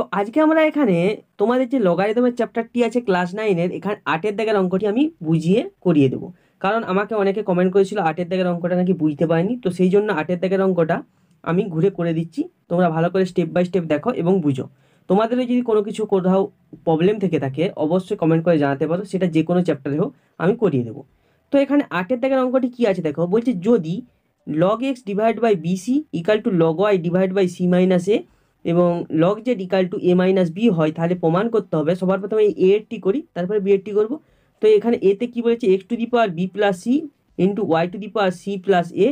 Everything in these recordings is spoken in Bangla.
তো আজকে আমরা এখানে তোমাদের যে লগারিদমের চ্যাপ্টারটি আছে ক্লাস নাইনের এখানে আটের দাগের অঙ্কটি আমি বুঝিয়ে করিয়ে দেবো কারণ আমাকে অনেকে কমেন্ট করেছিল আটের দাগের অঙ্কটা নাকি বুঝতে পারিনি তো সেই জন্য আটের দাগের অঙ্কটা আমি ঘুরে করে দিচ্ছি তোমরা ভালো করে স্টেপ বাই স্টেপ দেখো এবং বুঝো তোমাদেরও যদি কোনো কিছু কোথাও প্রবলেম থেকে থাকে অবশ্যই কমেন্ট করে জানাতে পারো সেটা যে কোনো চ্যাপ্টারে হোক আমি করিয়ে দেবো তো এখানে আটের দাগের অঙ্কটি কী আছে দেখো বলছে যদি log X divide by BC equal to log Y divide by C minus A এবং লগ যে equal to A minus B হয় তাহলে প্রমাণ করতে হবে সবার প্রথমে এ এর টি করি তারপরে বি এর টি করবো তো এখানে এতে কি বলেছে X to the power B plus C into Y to the power C plus A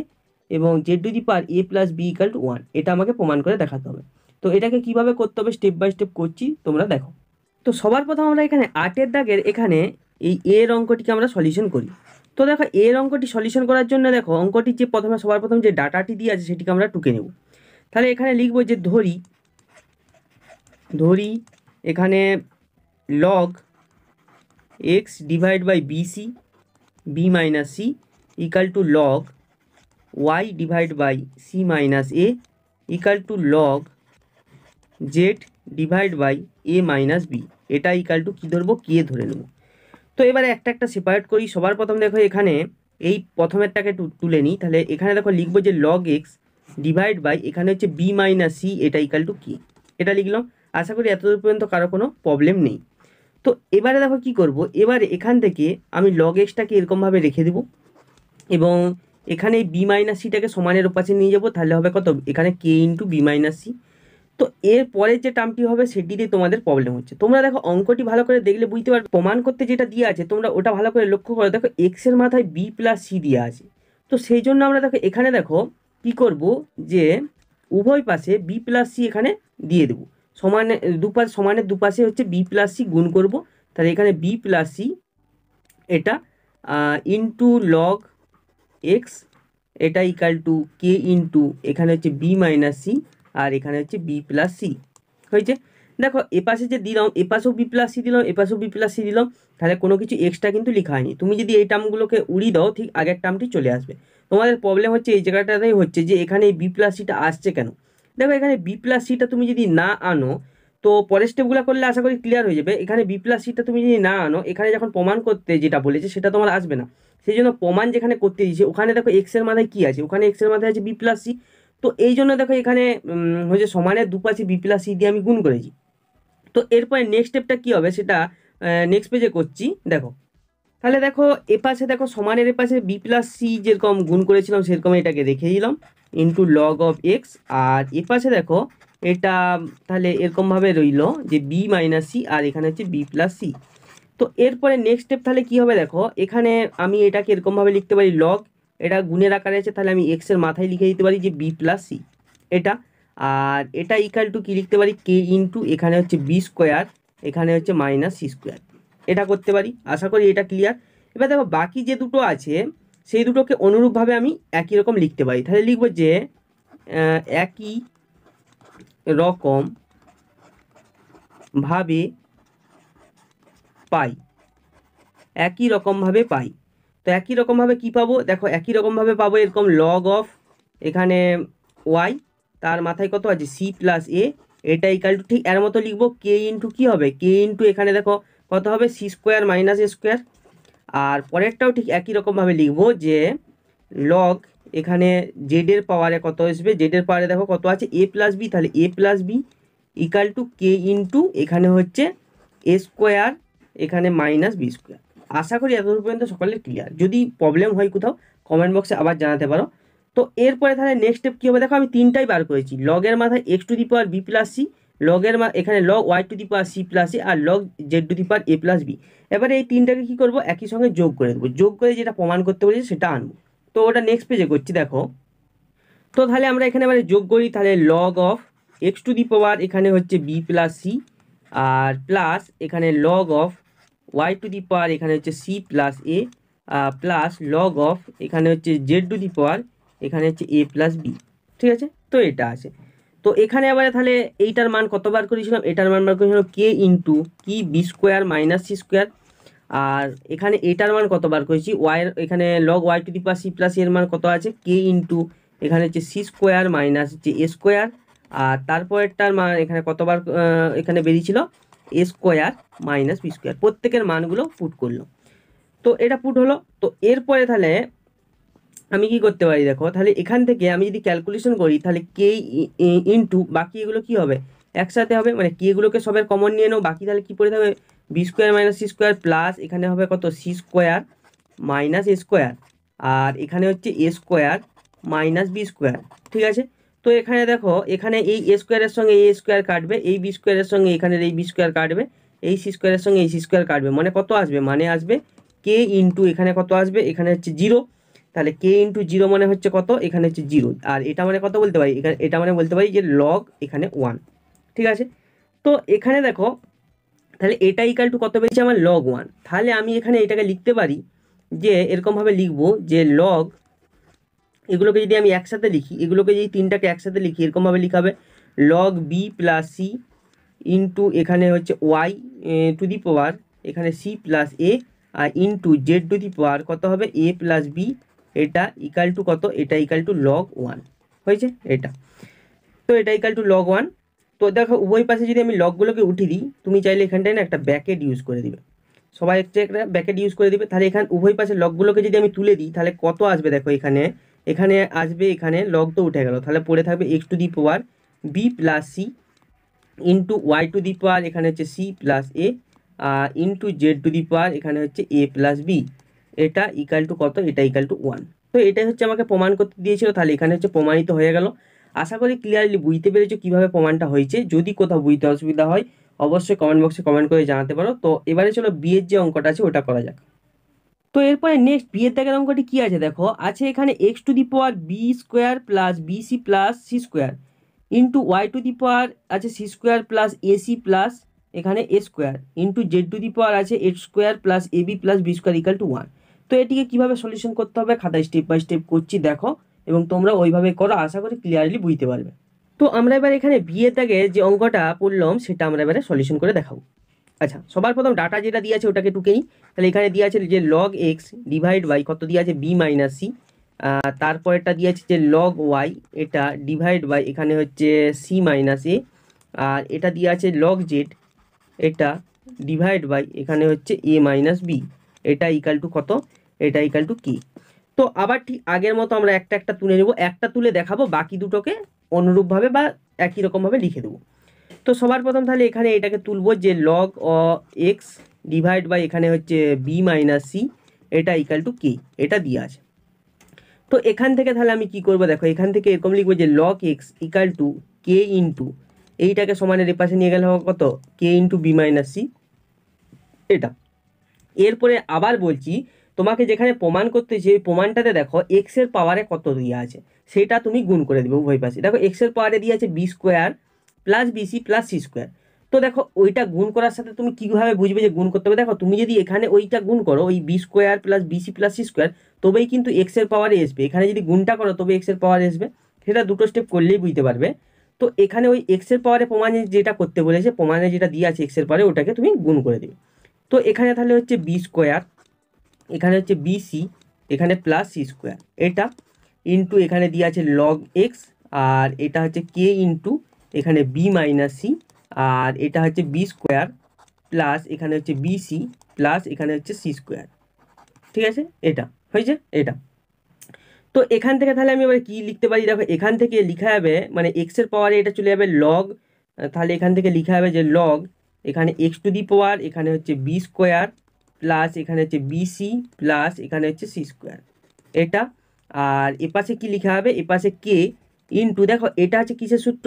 এবং Z to the power A plus B equal to one এটা আমাকে প্রমাণ করে দেখাতে হবে তো এটাকে কিভাবে করতে হবে স্টেপ বাই স্টেপ করছি তোমরা দেখো তো সবার প্রথম আমরা এখানে আটের দাগের এখানে এই এর অঙ্কটিকে আমরা সলিউশন করি তো দেখো এর অঙ্কটি সলিউশন করার জন্য দেখো অঙ্কটি যে প্রথমে সবার প্রথম যে ডাটাটি দিয়ে আছে সেটিকে আমরা টুকে নেব তাহলে এখানে লিখবো যে ধরি ধরি এখানে log X divide by B C B minus C equal to log Y divide by C minus A equal to log Z divide by A minus B এটা ইকাল টু কী ধরবো কে ধরে নেব তো এবারে একটা একটা সেপারেট করি সবার প্রথম দেখো এখানে এই প্রথমেরটাকে তুলে নিই তাহলে এখানে দেখো লিখবো যে লগ এক্স ডিভাইড বাই এখানে হচ্ছে বি মাইনাস সি এটা ইকাল টু কি এটা লিখলাম আশা করি এতদূর পর্যন্ত কারো কোনো প্রবলেম নেই তো এবারে দেখো কি করব এবার এখান থেকে আমি লগ এক্সটাকে এরকমভাবে রেখে দেব এবং এখানে বি মাইনাস সিটাকে সমানের ওপাশে নিয়ে যাব তাহলে হবে কত এখানে K into B minus C তো এর পরের যে টার্মটি হবে সেটিতে তোমাদের প্রবলেম হচ্ছে তোমরা দেখো অঙ্কটি ভালো করে দেখলে বুঝতে পারবে প্রমাণ করতে যেটা দিয়ে আছে তোমরা ওটা ভালো করে লক্ষ্য করো দেখো এক্সের মাথায় বি প্লাস সি দিয়ে আছে তো সেই জন্য আমরা দেখো এখানে দেখো কি করব যে উভয় পাশে বি প্লাস সি এখানে দিয়ে দেবো সমানে দুপাশ সমানের দুপাশে হচ্ছে বি প্লাস সি গুণ করব তাহলে এখানে বি প্লাস সি এটা ইন্টু লগ এক্স এটা ইকাল টু কে ইন্টু এখানে হচ্ছে বি মাইনাস সি আর এখানে হচ্ছে বি প্লাস সি হয়েছে দেখো এপাশে যে দিলাম এপাশেও বি প্লাস সি দিলাম এপাশেও বি প্লাস সি দিলাম তাহলে কোনো কিছু এক্সট্রা কিন্তু লেখা হয়নি তুমি যদি এই টার্মগুলোকে উড়িয়ে দাও ঠিক আগের টার্মটি চলে আসবে তোমাদের প্রবলেম হচ্ছে এই জায়গাটাতেই হচ্ছে যে এখানে এই বি প্লাস সিটা আসছে কেন দেখো এখানে বি প্লাস সিটা তুমি যদি না আনো তো পরের স্টেপগুলো করলে আশা করি ক্লিয়ার হয়ে যাবে এখানে বি প্লাস সিটা তুমি যদি না আনো এখানে যখন প্রমাণ করতে যেটা বলেছে সেটা তোমার আসবে না সেই জন্য প্রমাণ যেখানে করতে দিয়েছে ওখানে দেখো এক্সের মাথায় কী আছে ওখানে এক্সের মাথায় আছে বি প্লাস সি তো এই জন্য দেখো এখানে হচ্ছে সমানের দুপাশে বি প্লাস সি দিয়ে আমি গুণ করেছি তো এরপরে নেক্সট স্টেপটা কী হবে সেটা নেক্সট পেজে করছি দেখো তাহলে দেখো এপাশে দেখো সমানের এপাশে বি প্লাস সি যেরকম গুণ করেছিলাম সেরকম এটাকে রেখে দিলাম ইন্টু লগ অফ এক্স আর এ পাশে দেখো এটা তাহলে এরকমভাবে রইল যে বি মাইনাস সি আর এখানে হচ্ছে বি প্লাস সি তো এরপরে নেক্সট স্টেপ তাহলে কী হবে দেখো এখানে আমি এটাকে এরকমভাবে লিখতে পারি লগ এটা গুণের আকারে আছে তাহলে আমি এক্সের মাথায় লিখে দিতে পারি যে বি প্লাস সি এটা আর এটা ইকাল টু কী লিখতে পারি কে ইন্টু এখানে হচ্ছে বি স্কোয়ার এখানে হচ্ছে মাইনাস সি স্কোয়ার এটা করতে পারি আশা করি এটা ক্লিয়ার এবার দেখো বাকি যে দুটো আছে সেই দুটোকে অনুরূপভাবে আমি একই রকম লিখতে পারি তাহলে লিখব যে একই রকম ভাবে পাই একই রকমভাবে পাই তো একই রকমভাবে কি পাবো দেখো একই রকমভাবে পাবো এরকম লগ অফ এখানে ওয়াই তার মাথায় কত আছে সি প্লাস এ এটা ইকাল টু ঠিক এর মতো লিখবো কে ইন্টু কী হবে কে ইন্টু এখানে দেখো কত হবে C square minus A square আর পরেরটাও ঠিক একই রকমভাবে লিখব যে লগ এখানে জেডের পাওয়ারে কত আসবে জেডের পাওয়ারে দেখো কত আছে এ প্লাস বি তাহলে A plus B equal to K into এখানে হচ্ছে এ স্কোয়ার এখানে মাইনাস বি স্কোয়ার আশা করি এতদূর পর্যন্ত সকলের ক্লিয়ার যদি প্রবলেম হয় কোথাও কমেন্ট বক্সে আবার জানাতে পারো তো এরপরে তাহলে নেক্সট স্টেপ কী হবে দেখো আমি তিনটাই বার করেছি লগের মাথায় X to the power B plus C লগের এখানে log Y to the power C plus C আর log Z to the power A plus B এবার এই তিনটাকে কি করব একই সঙ্গে যোগ করে দেবো যোগ করে যেটা প্রমাণ করতে বলেছে সেটা আনবো তো ওটা নেক্সট পেজে করছি দেখো তো তাহলে আমরা এখানে এবারে যোগ করি তাহলে log of X to the power এখানে হচ্ছে বি প্লাস সি আর প্লাস এখানে log of Y to the power এখানে হচ্ছে C plus A plus log of এখানে হচ্ছে জেড টু দি পাওয়ার এখানে হচ্ছে এ প্লাস বি ঠিক আছে তো এটা আছে তো এখানে আবার তাহলে এইটার মান কত বার করেছিলাম এটার মান বার করেছিলাম কে ইন্টু কি B square minus C square আর এখানে এটার মান কত বার করেছি ওয়াইয়ের এখানে log Y to the power C plus এর মান কত আছে কে ইন্টু এখানে হচ্ছে সি স্কোয়ার মাইনাস হচ্ছে এ স্কোয়ার আর তারপরেরটার মান এখানে কতবার এখানে বেরিয়েছিল A square minus B square প্রত্যেকের মানগুলো পুট করলো তো এটা পুট হলো তো এরপরে তাহলে আমি কি করতে পারি দেখো তাহলে এখান থেকে আমি যদি ক্যালকুলেশন করি তাহলে কে ইনটু বাকি এগুলো কি হবে একসাথে হবে মানে কে এগুলোকে সবের কমন নিয়ে নাও বাকি তাহলে কি পড়ে থাকবে B square minus C square plus এখানে হবে কত C square minus A square আর এখানে হচ্ছে A square minus B square ঠিক আছে তো এখানে দেখো এখানে এই এ স্কোয়ারের সঙ্গে এ স্কোয়ার কাটবে এই বি স্কোয়ারের সঙ্গে এখানের এই বি স্কোয়ার কাটবে এই সি স্কোয়ারের সঙ্গে এই সি স্কোয়ার কাটবে মানে কত আসবে মানে আসবে কে ইন্টু এখানে কত আসবে এখানে হচ্ছে জিরো তাহলে কে ইন্টু জিরো মানে হচ্ছে কত এখানে হচ্ছে জিরো আর এটা মানে কত বলতে পারি এখানে এটা মানে বলতে পারি যে লগ এখানে ওয়ান ঠিক আছে তো এখানে দেখো তাহলে এটা ইকাল টু কত পেয়েছে আমার লগ ওয়ান তাহলে আমি এখানে এটাকে লিখতে পারি যে এরকমভাবে লিখব যে লগ এগুলোকে যদি আমি একসাথে লিখি এগুলোকে যদি তিনটাকে একসাথে লিখি এরকমভাবে লিখা হবে log B plus C into এখানে হচ্ছে ওয়াই টু দি পাওয়ার এখানে সি প্লাস এ আর into Z to the power কত হবে এ প্লাস বি এটা ইকাল টু কত এটা ইকাল টু লগ ওয়ান হয়েছে এটা তো এটা ইকাল টু লগ ওয়ান তো দেখো উভয় পাশে যদি আমি লগগুলোকে উঠিয়ে দিই তুমি চাইলে এখানটায় না একটা ব্যাকেট ইউজ করে দিবে সবাই হচ্ছে একটা ব্যাকেট ইউজ করে দিবে তাহলে এখানে উভয় পাশে লগগুলোকে যদি আমি তুলে দিই তাহলে কত আসবে দেখো এখানে এখানে আসবে এখানে লগ তো উঠে গেল তাহলে পড়ে থাকবে X to the power B plus C into Y to the power এখানে হচ্ছে C plus A into Z to the power এখানে হচ্ছে এ প্লাস বি এটা ইকাল টু কত এটা ইকাল টু ওয়ান তো এটাই হচ্ছে আমাকে প্রমাণ করতে দিয়েছিল তাহলে এখানে হচ্ছে প্রমাণিত হয়ে গেল আশা করি ক্লিয়ারলি বুঝতে পেরেছো কীভাবে প্রমাণটা হয়েছে যদি কোথাও বুঝতে অসুবিধা হয় অবশ্যই কমেন্ট বক্সে কমেন্ট করে জানাতে পারো তো এবারে চলো বিয়ের যে অঙ্কটা আছে ওটা করা যাক তো এরপরে নেক্সট বিয়ের দাগের অঙ্কটি কী আছে দেখো আছে এখানে X to the power B square plus BC plus C square into Y to the power আছে C square plus AC plus এখানে A square into Z to the power আছে X square plus AB plus B square equal to one তো এটিকে কিভাবে সলিউশন করতে হবে খাতায় স্টেপ বাই স্টেপ করছি দেখো এবং তোমরা ওইভাবে করো আশা করি ক্লিয়ারলি বুঝতে পারবে তো আমরা এবার এখানে বিয়ের দাগে যে অঙ্কটা পড়লাম সেটা আমরা এবারে সলিউশন করে দেখাবো আচ্ছা সবার প্রথম ডাটা যেটা দিয়ে আছে ওটাকে টুকে নিই তাহলে এখানে দিয়ে আছে যে লগ এক্স ডিভাইড বাই কত দিয়ে আছে বি মাইনাস সি তারপরেরটা দিয়ে আছে যে লগ ওয়াই এটা ডিভাইড বাই এখানে হচ্ছে সি মাইনাস এ আর এটা দিয়ে আছে লগ জেড এটা ডিভাইড বাই এখানে হচ্ছে এ মাইনাস বি এটা ইকাল টু কত এটা ইকাল টু কি তো আবার ঠিক আগের মতো আমরা একটা একটা তুলে নেব একটা তুলে দেখাবো বাকি দুটোকে অনুরূপভাবে বা একই রকমভাবে লিখে দেবো তো সবার প্রথম তাহলে এখানে এটাকে তুলব যে লগ অ এক্স ডিভাইড বা এখানে হচ্ছে বি মাইনাস সি এটা ইকাল টু কি এটা দিয়ে আছে তো এখান থেকে তাহলে আমি কি করব দেখো এখান থেকে এরকম লিখবো যে log X equal to K into এইটাকে সমানের এপাশে নিয়ে গেলে হবে কত K into B minus C এটা এরপরে আবার বলছি তোমাকে যেখানে প্রমাণ করতে যে প্রমাণটাতে দেখো এক্সের পাওয়ারে কত দিয়ে আছে সেটা তুমি গুণ করে দেবে উভয় পাশে দেখো এক্সের পাওয়ারে দিয়ে আছে B square plus BC plus C square তো দেখো ওইটা গুণ করার সাথে তুমি কীভাবে বুঝবে যে গুণ করতে হবে দেখো তুমি যদি এখানে ওইটা গুণ করো ওই B square plus BC plus C square তবেই কিন্তু এক্সের পাওয়ারে আসবে এখানে যদি গুণটা করো তবে এক্সের পাওয়ারে আসবে সেটা দুটো স্টেপ করলেই বুঝতে পারবে তো এখানে ওই এক্সের পাওয়ারে প্রমাণে যেটা করতে বলেছে প্রমাণে যেটা দিয়ে আছে এক্সের পাওয়ারে ওটাকে তুমি গুণ করে দেবে তো এখানে তাহলে হচ্ছে b স্কয়ার এখানে হচ্ছে bc এখানে প্লাস c স্কয়ার এটা ইনটু এখানে دیا আছে log x আর এটা হচ্ছে k ইনটু এখানে b - c আর এটা হচ্ছে b স্কয়ার প্লাস এখানে হচ্ছে bc প্লাস এখানে হচ্ছে c স্কয়ার ঠিক আছে এটা হইছে এটা তো এখান থেকে তাহলে আমি মানে কি লিখতে পারি দেখো এখান থেকে লিখা যাবে মানে x এর পাওয়ারে এটা চলে যাবে log তাহলে এখান থেকে লিখা যাবে যে log এখানে x টু দি পাওয়ার এখানে হচ্ছে b স্কয়ার প্লাস এখানে হচ্ছে bc প্লাস এখানে হচ্ছে c স্কয়ার এটা আর এ পাশে কি লেখা হবে এ পাশে k ইনটু দেখো এটা আছে কিসের সূত্র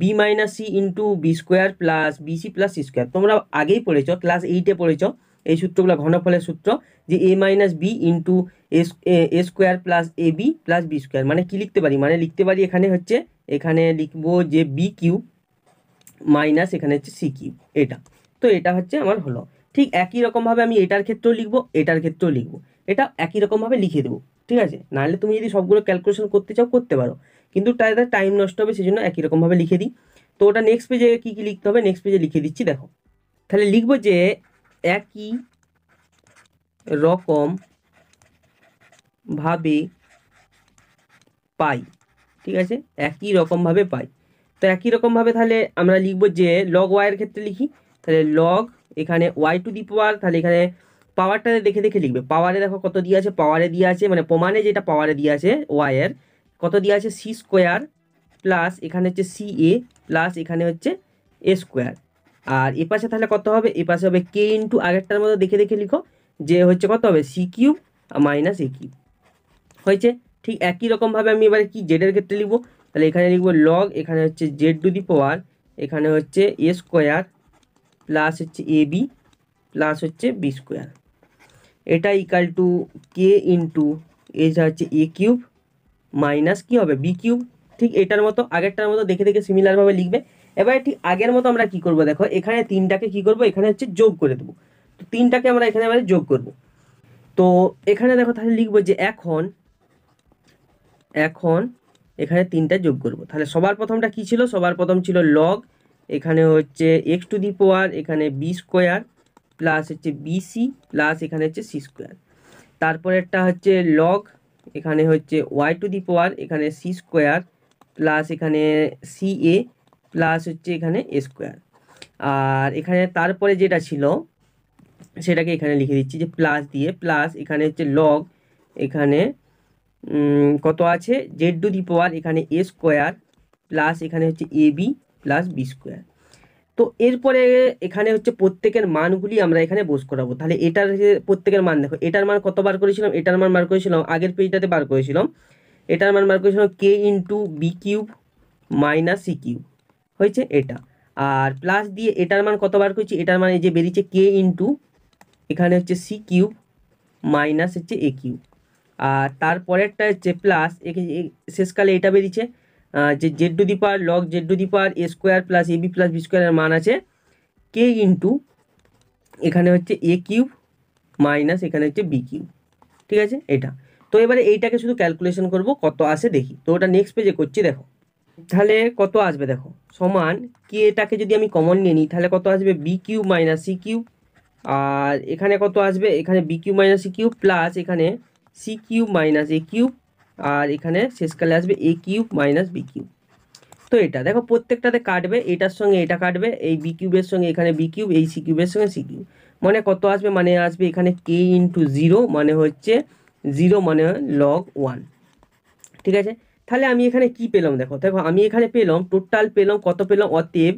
b - c * b square + bc + c square তোমরা আগেই পড়েছো ক্লাস 8 এ পড়েছো এই সূত্রগুলো ঘনফলের সূত্র যে a - b * a square + ab + b square মানে কি লিখতে পারি মানে লিখতে পারি এখানে হচ্ছে এখানে লিখবো যে b কিউ মাইনাস এখানে হচ্ছে সি কিউব এটা তো এটা হচ্ছে আমার হলো ঠিক একই রকমভাবে আমি এটার ক্ষেত্রেও লিখবো এটার ক্ষেত্রেও লিখবো এটা একই রকমভাবে লিখে দেবো ঠিক আছে নাহলে তুমি যদি সবগুলো ক্যালকুলেশন করতে চাও করতে পারো কিন্তু তাদের টাইম নষ্ট হবে সেই জন্য একই রকমভাবে লিখে দিই তো ওটা নেক্সট পেজে কী কী লিখতে হবে নেক্সট পেজে লিখে দিচ্ছি দেখো তাহলে লিখবো যে একই রকম ভাবে পাই ঠিক আছে একই রকমভাবে পাই তো একই রকমভাবে তাহলে আমরা লিখব যে লগ ওয়াইয়ের ক্ষেত্রে লিখি তাহলে লগ এখানে ওয়াই টু দি পাওয়ার তাহলে এখানে পাওয়ারটা দেখে দেখে লিখবে পাওয়ারে দেখো কত দিয়ে আছে পাওয়ারে দিয়ে আছে মানে প্রমাণে যেটা পাওয়ারে দিয়ে আছে ওয়াইয়ের কত দিয়ে আছে সি স্কোয়ার প্লাস এখানে হচ্ছে সি এ প্লাস এখানে হচ্ছে এ স্কোয়ার আর এ পাশে তাহলে কত হবে এ পাশে হবে কে ইন্টু আগেরটার মতো দেখে দেখে লিখো যে হচ্ছে কত হবে C cube minus A cube হয়েছে ঠিক একই রকমভাবে আমি এবারে কি জেডের ক্ষেত্রে লিখবো তাহলে এখানে লিখব লগ এখানে হচ্ছে জেড টু দি পাওয়ার এখানে হচ্ছে এ স্কোয়ার প্লাস হচ্ছে এ বি প্লাস হচ্ছে বি স্কোয়ার এটা ইকাল টু কে ইন্টু এটা হচ্ছে এ কিউব মাইনাস কী হবে বি কিউব ঠিক এটার মতো আগেরটার মতো দেখে দেখে সিমিলারভাবে লিখবে এবার ঠিক আগের মতো আমরা কি করব দেখো এখানে তিনটাকে কি করব এখানে হচ্ছে যোগ করে দেবো তো তিনটাকে আমরা এখানে এবারে যোগ করব তো এখানে দেখো তাহলে লিখবো যে এখন এখন এখানে তিনটা যোগ করব তাহলে সবার প্রথমটা কি ছিল সবার প্রথম ছিল লগ এখানে হচ্ছে এক্স টু দি পাওয়ার এখানে বি স্কোয়ার প্লাস হচ্ছে বিসি প্লাস এখানে হচ্ছে সি স্কোয়ার তারপরেরটা হচ্ছে লগ এখানে হচ্ছে ওয়াই টু দি পাওয়ার এখানে সি স্কোয়ার প্লাস এখানে সি এ প্লাস হচ্ছে এখানে এ স্কোয়ার আর এখানে তারপরে যেটা ছিল সেটাকে এখানে লিখে দিচ্ছি যে প্লাস দিয়ে প্লাস এখানে হচ্ছে লগ এখানে কত আছে জেড ডু দি পাওয়ার এখানে এ স্কোয়ার প্লাস এখানে হচ্ছে A B plus B square তো এরপরে এখানে হচ্ছে প্রত্যেকের মানগুলি আমরা এখানে বোস করাবো তাহলে এটার প্রত্যেকের মান দেখো এটার মান কত বার করেছিলাম এটার মান বার করেছিলাম আগের পেজটাতে বার করেছিলাম এটার মান বার করেছিলাম K into B cube minus C cube হয়েছে এটা আর প্লাস দিয়ে এটার মান কত বার করেছি এটার মানে যে বেরিয়েছে কে ইন্টু এখানে হচ্ছে সি কিউব মাইনাস হচ্ছে এ কিউব আর তারপরেরটা হচ্ছে প্লাস শেষকালে এটা বেরিয়েছে যে Z to the power log Z to the power A square plus A B plus B স্কোয়ারের মান আছে কে ইন্টু এখানে হচ্ছে এ কিউব মাইনাস এখানে হচ্ছে বি কিউব ঠিক আছে এটা তো এবারে এইটাকে শুধু ক্যালকুলেশন করব কত আসে দেখি তো ওটা নেক্সট পেজে করছি দেখো তাহলে কত আসবে দেখো সমান কে এটাকে যদি আমি কমন নিয়ে নিই তাহলে কত আসবে B cube minus C cube আর এখানে কত আসবে এখানে B cube minus C cube plus এখানে C cube minus A cube আর এখানে শেষকালে আসবে A cube minus B cube তো এটা দেখো প্রত্যেকটাতে কাটবে এটার সঙ্গে এটা কাটবে এই বি কিউবের সঙ্গে এখানে বি কিউব এই সি কিউবের সঙ্গে সি কিউব মানে কত আসবে মানে আসবে এখানে কে ইন্টু জিরো মানে হচ্ছে জিরো মানে লগ ওয়ান ঠিক আছে তাহলে আমি এখানে কি পেলাম দেখো দেখো আমি এখানে পেলাম টোটাল পেলাম কত পেলাম অতএব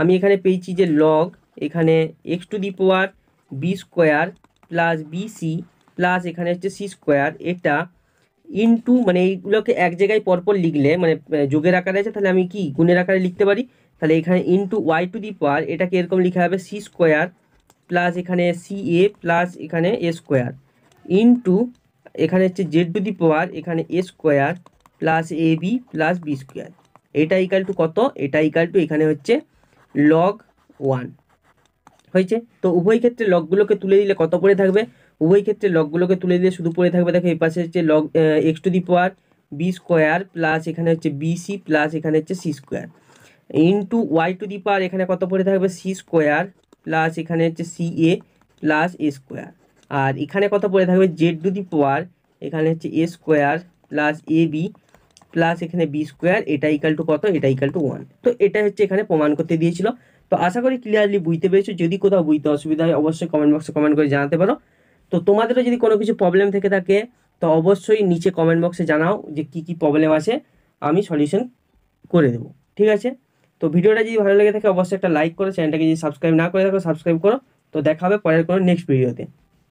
আমি এখানে পেয়েছি যে লগ এখানে X to the power B square plus B C plus এখানে হচ্ছে সি স্কোয়ার এটা ইনটু মানে এইগুলোকে এক জায়গায় পরপর লিখলে মানে যোগের আকারে আছে তাহলে আমি কি গুণের আকারে লিখতে পারি তাহলে এখানে into Y to the power এটাকে এরকম লিখা হবে সি স্কোয়ার প্লাস এখানে সি এ প্লাস এখানে এ স্কোয়ার ইনটু এখানে হচ্ছে জেড টু দি পাওয়ার এখানে A square plus A B plus B square এটা ইকাল টু কত এটা ইকাল টু এখানে হচ্ছে লগ ওয়ান হয়েছে তো উভয় ক্ষেত্রে লগগুলোকে তুলে দিলে কত পড়ে থাকবে উভয় ক্ষেত্রে লগগুলোকে তুলে দিলে শুধু পড়ে থাকবে দেখো এই পাশে হচ্ছে log X to the power B square plus এখানে হচ্ছে বিসি প্লাস এখানে হচ্ছে C square into Y to the power এখানে কত পড়ে থাকবে সি স্কোয়ার প্লাস এখানে হচ্ছে C A plus A square আর এখানে কত পড়ে থাকবে জেড টু দি পাওয়ার এখানে হচ্ছে A square plus A B plus এখানে বি স্কোয়ার এটা ইকাল টু কত এটা ইকাল টু ওয়ান তো এটা হচ্ছে এখানে প্রমাণ করতে দিয়েছিল তো আশা করি ক্লিয়ারলি বুঝতে পেরেছো যদি কোথাও বুঝতে অসুবিধা হয় অবশ্যই কমেন্ট বক্সে কমেন্ট করে জানাতে পারো তো তোমাদেরও যদি কোনো কিছু প্রবলেম থেকে থাকে তো অবশ্যই নিচে কমেন্ট বক্সে জানাও যে কি কি প্রবলেম আছে আমি সলিউশন করে দেবো ঠিক আছে তো ভিডিওটা যদি ভালো লেগে থাকে অবশ্যই একটা লাইক করো চ্যানেলটাকে যদি সাবস্ক্রাইব না করে থাকো সাবস্ক্রাইব করো তো দেখা হবে পরের কোনো নেক্সট ভিডিওতে